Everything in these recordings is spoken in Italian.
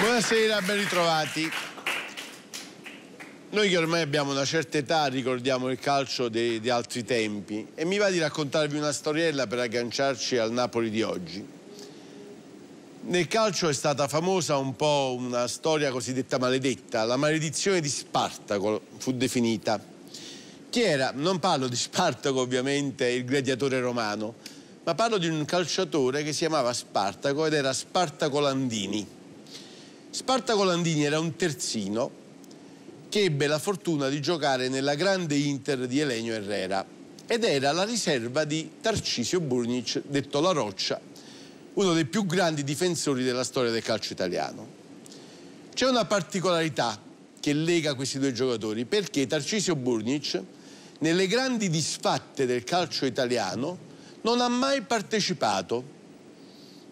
Buonasera, ben ritrovati. Noi che ormai abbiamo una certa età ricordiamo il calcio di altri tempi e mi va di raccontarvi una storiella per agganciarci al Napoli di oggi. Nel calcio è stata famosa un po' una storia cosiddetta maledetta, la maledizione di Spartaco fu definita. Chi era? Non parlo di Spartaco ovviamente, il gladiatore romano, ma parlo di un calciatore che si chiamava Spartaco ed era Spartaco Landini Spartaco Landini era un terzino che ebbe la fortuna di giocare nella grande Inter di Elenio Herrera ed era la riserva di Tarcisio Burnic, detto La Roccia, uno dei più grandi difensori della storia del calcio italiano. C'è una particolarità che lega questi due giocatori perché Tarcisio Burnic nelle grandi disfatte del calcio italiano non ha mai partecipato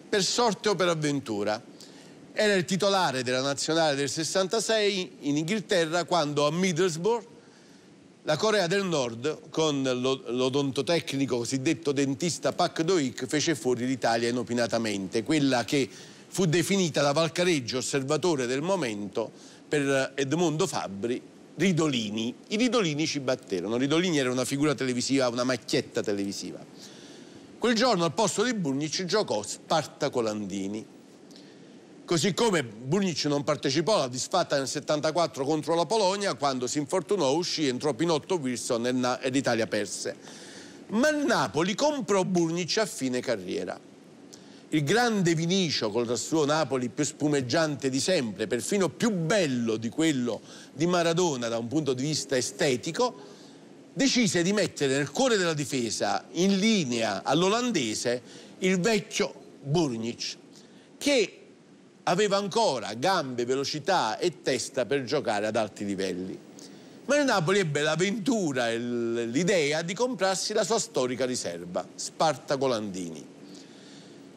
per sorte o per avventura era il titolare della nazionale del 66 in Inghilterra quando a Middlesbrough la Corea del Nord, con l'odontotecnico cosiddetto dentista Pak Doik, fece fuori l'Italia inopinatamente, quella che fu definita da Valcareggio, osservatore del momento, per Edmondo Fabbri, Ridolini. I Ridolini ci batterono. Ridolini era una figura televisiva, una macchietta televisiva. Quel giorno al posto di Bugnic giocò Spartaco Landini, Così come Brunic non partecipò alla disfatta nel 74 contro la Polonia, quando si infortunò, uscì, entrò Pinotto Wilson e l'Italia perse. Ma il Napoli comprò Brunic a fine carriera. Il grande Vinicio, col suo Napoli più spumeggiante di sempre, perfino più bello di quello di Maradona da un punto di vista estetico, decise di mettere nel cuore della difesa, in linea all'olandese, il vecchio Burnic, che aveva ancora gambe, velocità e testa per giocare ad alti livelli. Ma il Napoli ebbe l'avventura e l'idea di comprarsi la sua storica riserva, Spartaco Landini.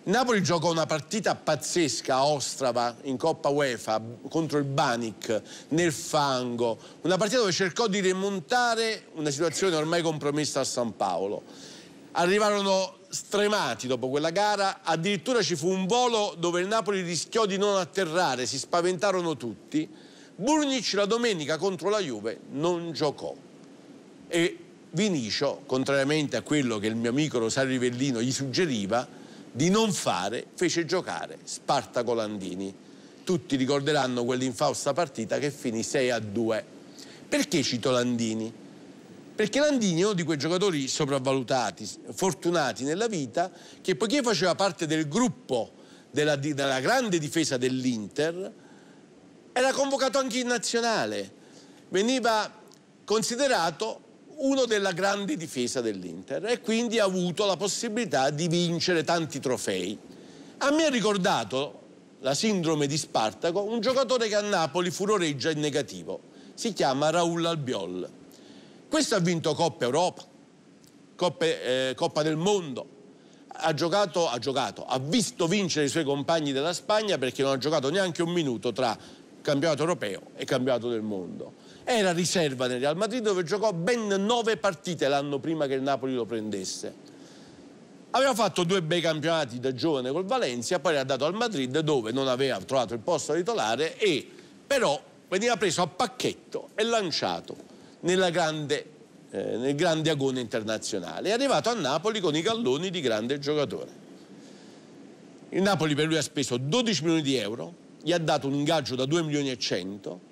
Napoli giocò una partita pazzesca a Ostrava in Coppa UEFA contro il Banic nel fango, una partita dove cercò di rimontare una situazione ormai compromessa a San Paolo arrivarono stremati dopo quella gara, addirittura ci fu un volo dove il Napoli rischiò di non atterrare, si spaventarono tutti. Burnic la domenica contro la Juve non giocò e Vinicio, contrariamente a quello che il mio amico Rosario Rivellino gli suggeriva, di non fare, fece giocare Spartaco Landini. Tutti ricorderanno quell'infausta partita che finì 6 a 2. Perché cito Landini? Perché Landini è uno di quei giocatori sopravvalutati, fortunati nella vita, che poiché faceva parte del gruppo della, della grande difesa dell'Inter, era convocato anche in nazionale. Veniva considerato uno della grande difesa dell'Inter e quindi ha avuto la possibilità di vincere tanti trofei. A me ha ricordato la sindrome di Spartaco un giocatore che a Napoli furoreggia in negativo. Si chiama Raul Albiol. Questo ha vinto Coppa Europa, Coppe, eh, Coppa del Mondo, ha giocato, ha giocato, ha visto vincere i suoi compagni della Spagna perché non ha giocato neanche un minuto tra campionato europeo e campionato del mondo. Era riserva nel Real Madrid dove giocò ben nove partite l'anno prima che il Napoli lo prendesse. Aveva fatto due bei campionati da giovane col Valencia, poi l'ha dato al Madrid dove non aveva trovato il posto titolare e però veniva preso a pacchetto e lanciato grande, eh, nel grande agone internazionale. È arrivato a Napoli con i galloni di grande giocatore. Il Napoli per lui ha speso 12 milioni di euro, gli ha dato un ingaggio da 2 milioni e 100,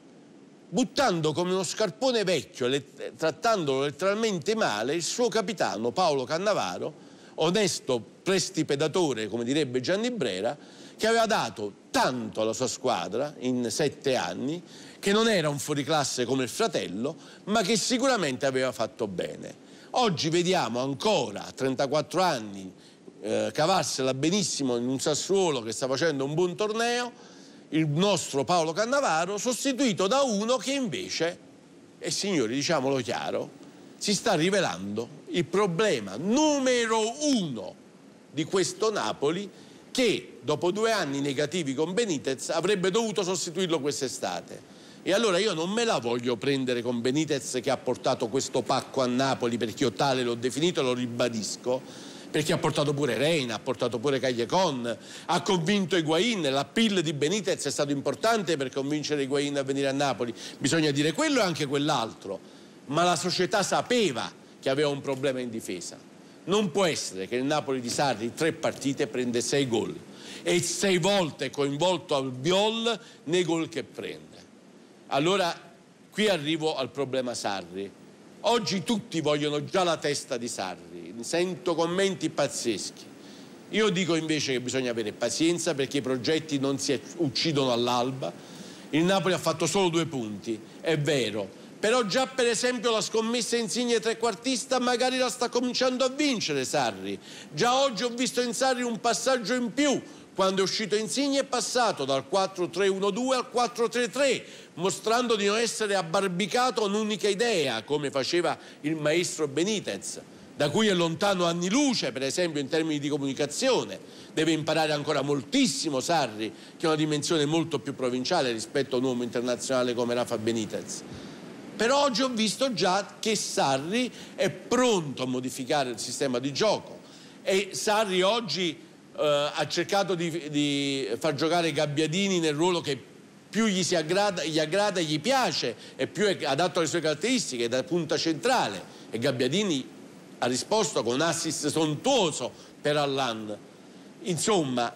buttando come uno scarpone vecchio, trattandolo letteralmente male, il suo capitano Paolo Cannavaro, onesto prestipedatore, come direbbe Gianni Brera, che aveva dato tanto alla sua squadra in sette anni, che non era un fuoriclasse come il fratello, ma che sicuramente aveva fatto bene. Oggi vediamo ancora, a 34 anni, eh, cavarsela benissimo in un Sassuolo che sta facendo un buon torneo, il nostro Paolo Cannavaro, sostituito da uno che invece, e signori diciamolo chiaro, si sta rivelando il problema numero uno di questo Napoli che dopo due anni negativi con Benitez avrebbe dovuto sostituirlo quest'estate. E allora io non me la voglio prendere con Benitez che ha portato questo pacco a Napoli, perché io tale l'ho definito, e lo ribadisco, perché ha portato pure Reina, ha portato pure Cagliecon, ha convinto Higuain, l'appeal di Benitez è stato importante per convincere Higuain a venire a Napoli, bisogna dire quello e anche quell'altro, ma la società sapeva che aveva un problema in difesa. Non può essere che il Napoli di Sarri in tre partite prende sei gol e sei volte coinvolto al Biol nei gol che prende. Allora qui arrivo al problema Sarri. Oggi tutti vogliono già la testa di Sarri, sento commenti pazzeschi. Io dico invece che bisogna avere pazienza perché i progetti non si uccidono all'alba. Il Napoli ha fatto solo due punti, è vero, però già per esempio la scommessa Insigne trequartista magari la sta cominciando a vincere Sarri. Già oggi ho visto in Sarri un passaggio in più. Quando è uscito Insigne è passato dal 4-3-1-2 al 4-3-3, mostrando di non essere abbarbicato a un'unica idea, come faceva il maestro Benitez da cui è lontano anni luce, per esempio in termini di comunicazione. Deve imparare ancora moltissimo Sarri, che ha una dimensione molto più provinciale rispetto a un uomo internazionale come Rafa Benitez però oggi ho visto già che Sarri è pronto a modificare il sistema di gioco e Sarri oggi eh, ha cercato di, di, far giocare Gabbiadini nel ruolo che più gli, si aggrada, gli aggrada e gli piace e più è adatto alle sue caratteristiche da punta centrale e Gabbiadini ha risposto con un assist sontuoso per Allan. Insomma,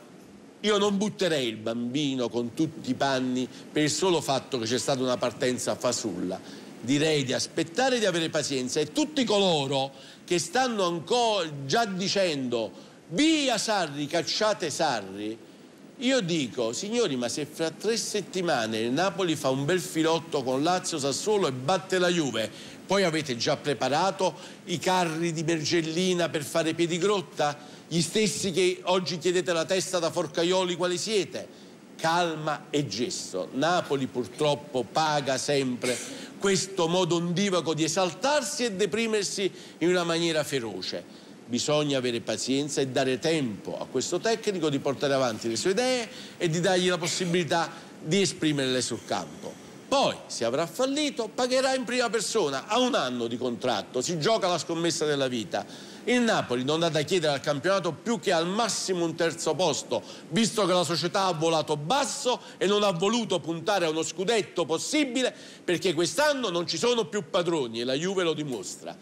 io non butterei il bambino con tutti i panni per il solo fatto che c'è stata una partenza fasulla direi di aspettare di avere pazienza e tutti coloro che stanno ancora già dicendo via Sarri, cacciate Sarri, io dico, signori, ma se fra tre settimane il Napoli fa un bel filotto con Lazio Sassuolo e batte la Juve, poi avete già preparato i carri di Mergellina per fare Piedigrotta? Gli stessi che oggi chiedete la testa da Forcaioli quali siete? Calma e gesto. Napoli purtroppo paga sempre questo modo ondivaco di esaltarsi e deprimersi in una maniera feroce. Bisogna avere pazienza e dare tempo a questo tecnico di portare avanti le sue idee e di dargli la possibilità di esprimerle sul campo. Poi, se avrà fallito, pagherà in prima persona, ha un anno di contratto, si gioca la scommessa della vita il Napoli non ha da chiedere al campionato più che al massimo un terzo posto, visto che la società ha volato basso e non ha voluto puntare a uno scudetto possibile perché quest'anno non ci sono più padroni e la Juve lo dimostra.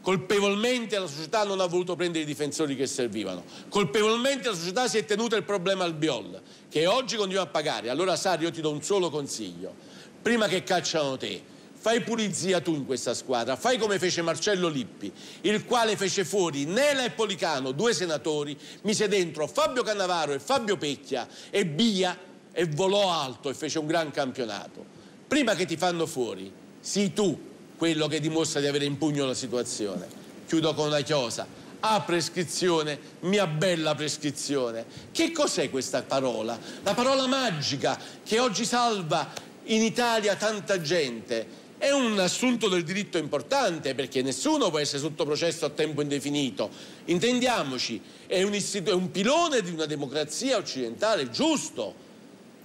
Colpevolmente la società non ha voluto prendere i difensori che servivano. Colpevolmente la società si è tenuta il problema al Biol, che oggi continua a pagare. Allora Sari, io ti do un solo consiglio. Prima che cacciano te, fai pulizia tu in questa squadra, fai come fece Marcello Lippi, il quale fece fuori Nela e Policano, due senatori, mise dentro Fabio Cannavaro e Fabio Pecchia e Bia e volò alto e fece un gran campionato. Prima che ti fanno fuori, sii tu quello che dimostra di avere in pugno la situazione. Chiudo con una chiosa. Ah prescrizione, mia bella prescrizione. Che cos'è questa parola? La parola magica che oggi salva in Italia tanta gente è un assunto del diritto importante perché nessuno può essere sotto processo a tempo indefinito. Intendiamoci, è un, istituto, è un pilone di una democrazia occidentale giusto.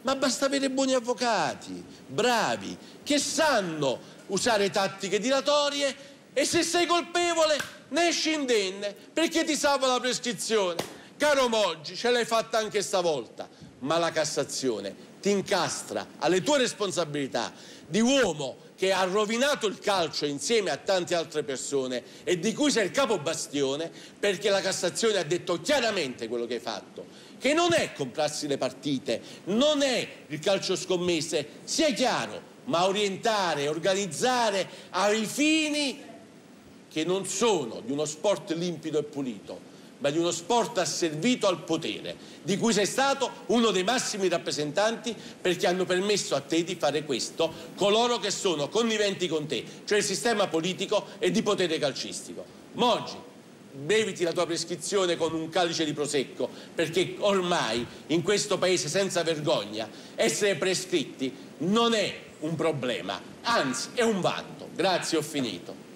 Ma basta avere buoni avvocati, bravi, che sanno usare tattiche dilatorie e se sei colpevole ne esci indenne perché ti salva la prescrizione. Caro Moggi, ce l'hai fatta anche stavolta, ma la Cassazione ti incastra alle tue responsabilità di uomo che ha rovinato il calcio insieme a tante altre persone e di cui sei il capo bastione perché la Cassazione ha detto chiaramente quello che hai fatto, che non è comprarsi le partite, non è il calcio scommesse, sia chiaro, ma orientare, organizzare ai fini che non sono di uno sport limpido e pulito, ma di uno sport asservito al potere, di cui sei stato uno dei massimi rappresentanti perché hanno permesso a te di fare questo coloro che sono conniventi con te, cioè il sistema politico e di potere calcistico. Ma oggi beviti la tua prescrizione con un calice di prosecco, perché ormai in questo paese senza vergogna essere prescritti non è un problema, anzi è un vanto. Grazie, ho finito.